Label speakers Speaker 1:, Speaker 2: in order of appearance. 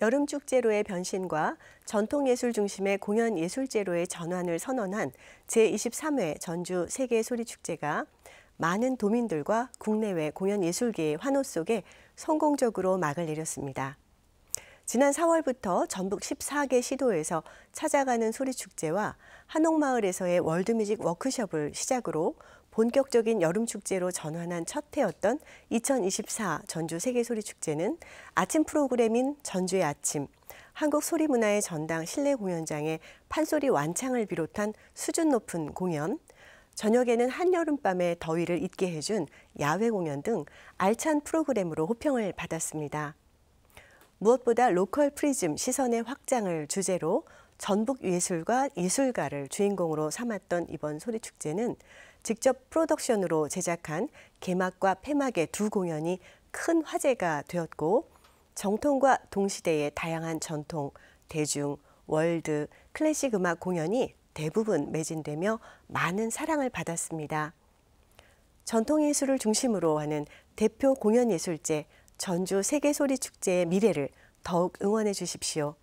Speaker 1: 여름 축제로의 변신과 전통예술 중심의 공연예술제로의 전환을 선언한 제23회 전주 세계소리축제가 많은 도민들과 국내외 공연예술계의 환호 속에 성공적으로 막을 내렸습니다. 지난 4월부터 전북 14개 시도에서 찾아가는 소리축제와 한옥마을에서의 월드뮤직 워크숍을 시작으로 본격적인 여름 축제로 전환한 첫 해였던 2024 전주 세계 소리 축제는 아침 프로그램인 전주의 아침 한국 소리 문화의 전당 실내 공연장에 판소리 완창을 비롯한 수준 높은 공연, 저녁에는 한여름밤의 더위를 잊게 해준 야외 공연 등 알찬 프로그램으로 호평을 받았습니다. 무엇보다 로컬 프리즘 시선의 확장을 주제로 전북 예술과 예술가를 주인공으로 삼았던 이번 소리축제는 직접 프로덕션으로 제작한 개막과 폐막의 두 공연이 큰 화제가 되었고 정통과 동시대의 다양한 전통, 대중, 월드, 클래식 음악 공연이 대부분 매진되며 많은 사랑을 받았습니다. 전통예술을 중심으로 하는 대표 공연예술제 전주 세계소리축제의 미래를 더욱 응원해 주십시오.